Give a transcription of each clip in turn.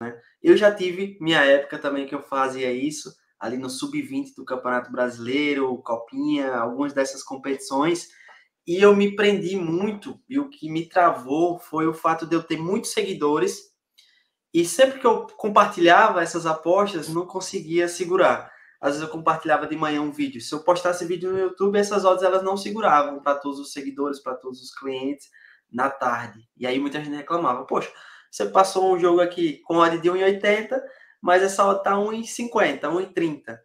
Né? Eu já tive minha época também que eu fazia isso, ali no sub-20 do Campeonato Brasileiro, Copinha, algumas dessas competições, e eu me prendi muito, e o que me travou foi o fato de eu ter muitos seguidores, e sempre que eu compartilhava essas apostas, não conseguia segurar. Às vezes eu compartilhava de manhã um vídeo. Se eu postasse vídeo no YouTube, essas odds elas não seguravam para todos os seguidores, para todos os clientes na tarde. E aí muita gente reclamava: "Poxa, você passou um jogo aqui com odd de 1,80, mas essa odd está 1,50, 1,30.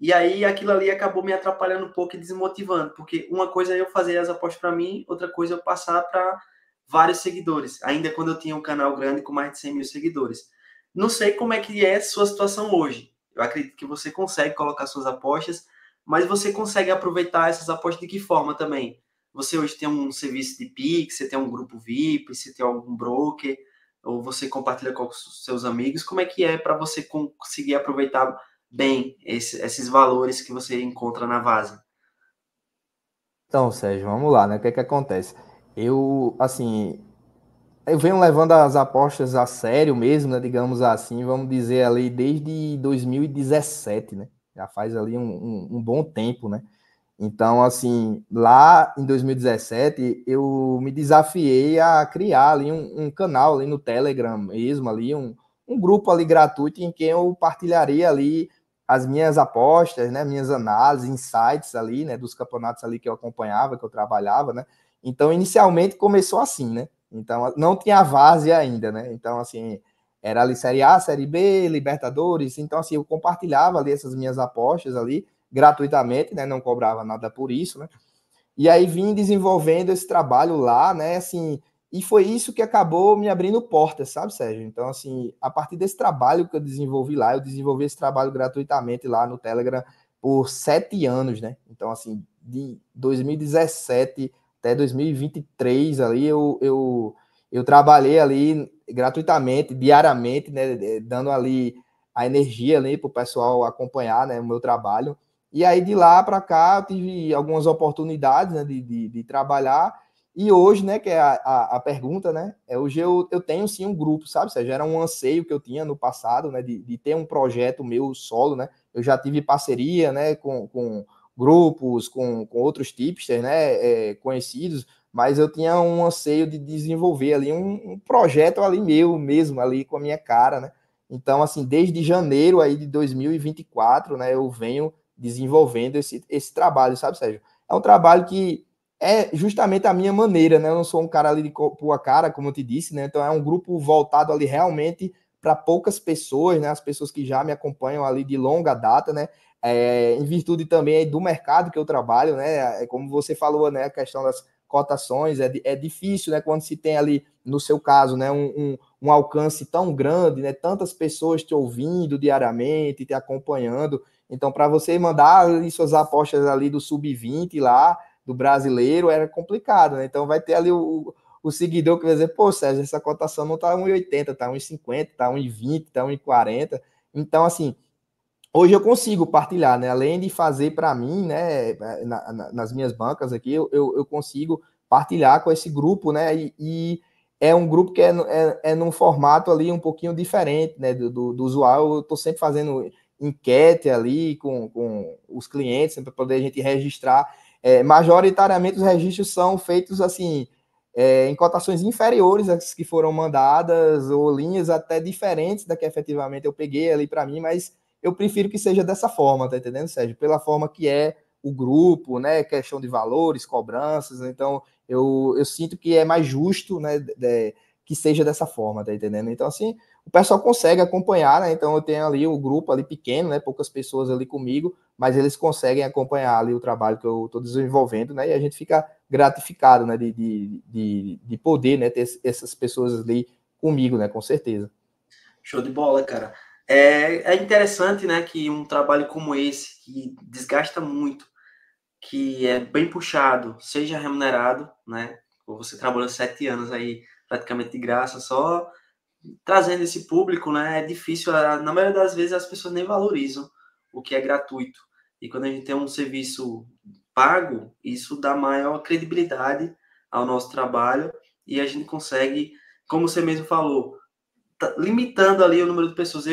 E aí aquilo ali acabou me atrapalhando um pouco e desmotivando, porque uma coisa é eu fazer as apostas para mim, outra coisa é eu passar para vários seguidores, ainda quando eu tinha um canal grande com mais de 100 mil seguidores. Não sei como é que é a sua situação hoje. Eu acredito que você consegue colocar suas apostas, mas você consegue aproveitar essas apostas de que forma também? Você hoje tem um serviço de PIX, você tem um grupo VIP, você tem algum broker, ou você compartilha com os seus amigos, como é que é para você conseguir aproveitar bem esse, esses valores que você encontra na vase? Então, Sérgio, vamos lá, né? O que é que acontece? Eu, assim, eu venho levando as apostas a sério mesmo, né? Digamos assim, vamos dizer ali desde 2017, né? Já faz ali um, um, um bom tempo, né? Então, assim, lá em 2017, eu me desafiei a criar ali um, um canal ali no Telegram mesmo, ali um, um grupo ali gratuito em que eu partilharia ali as minhas apostas, né, minhas análises, insights ali, né, dos campeonatos ali que eu acompanhava, que eu trabalhava, né? Então, inicialmente começou assim, né? Então, não tinha vase ainda, né? Então, assim, era ali Série A, Série B, Libertadores, então assim, eu compartilhava ali essas minhas apostas ali gratuitamente, né? Não cobrava nada por isso, né? E aí vim desenvolvendo esse trabalho lá, né? Assim, e foi isso que acabou me abrindo portas, sabe, Sérgio? Então, assim, a partir desse trabalho que eu desenvolvi lá, eu desenvolvi esse trabalho gratuitamente lá no Telegram por sete anos, né? Então, assim, de 2017 até 2023 ali, eu, eu, eu trabalhei ali gratuitamente, diariamente, né? Dando ali a energia ali né, para o pessoal acompanhar né, o meu trabalho. E aí de lá para cá eu tive algumas oportunidades né, de, de, de, trabalhar. E hoje, né, que é a, a, a, pergunta, né? É, hoje eu, eu tenho sim um grupo, sabe? Seja, era um anseio que eu tinha no passado, né? De, de ter um projeto meu solo, né? Eu já tive parceria, né? Com, com grupos, com, com outros tipsters, né? É, conhecidos, mas eu tinha um anseio de desenvolver ali um, um projeto ali meu mesmo, ali com a minha cara, né? Então, assim, desde janeiro aí de 2024, né? Eu venho desenvolvendo esse, esse trabalho, sabe, Sérgio? É um trabalho que é justamente a minha maneira, né? Eu não sou um cara ali de pôr a cara, como eu te disse, né? Então é um grupo voltado ali realmente para poucas pessoas, né? As pessoas que já me acompanham ali de longa data, né? É, em virtude também do mercado que eu trabalho, né? É, como você falou, né? A questão das cotações, é, é difícil, né? Quando se tem ali, no seu caso, né, um, um, um, alcance tão grande, né? Tantas pessoas te ouvindo diariamente, te acompanhando. Então, para você mandar ali suas apostas ali do sub-20 lá, do brasileiro, era complicado, né? Então vai ter ali o, o seguidor que vai dizer, pô, Sérgio, essa cotação não tá 1,80, tá 1,50, tá 1,20, tá 1,40. Então, assim, hoje eu consigo partilhar, né? Além de fazer para mim, né, na, na, nas minhas bancas aqui, eu, eu, eu, consigo partilhar com esse grupo, né? E, e é um grupo que é, é, é, num formato ali um pouquinho diferente, né? Do, do, do usual, eu estou sempre fazendo enquete ali com, com os clientes, né, para poder a gente registrar. É, majoritariamente os registros são feitos assim. É, em cotações inferiores às que foram mandadas, ou linhas até diferentes da que efetivamente eu peguei ali para mim, mas eu prefiro que seja dessa forma, tá entendendo, Sérgio? Pela forma que é o grupo, né? Questão de valores, cobranças. Né? Então, eu, eu sinto que é mais justo, né? De, que seja dessa forma, tá entendendo? Então, assim, o pessoal consegue acompanhar, né? Então, eu tenho ali o um grupo ali pequeno, né? Poucas pessoas ali comigo, mas eles conseguem acompanhar ali o trabalho que eu estou desenvolvendo, né? E a gente fica gratificado, né? De, de, de, de poder, né? Ter essas pessoas ali comigo, né? Com certeza. Show de bola, cara. É, é interessante, né, que um trabalho como esse, que desgasta muito, que é bem puxado, seja remunerado, né, você trabalhou sete anos aí praticamente de graça, só trazendo esse público, né, é difícil, na maioria das vezes as pessoas nem valorizam o que é gratuito, e quando a gente tem um serviço pago, isso dá maior credibilidade ao nosso trabalho, e a gente consegue, como você mesmo falou, tá limitando ali o número de pessoas.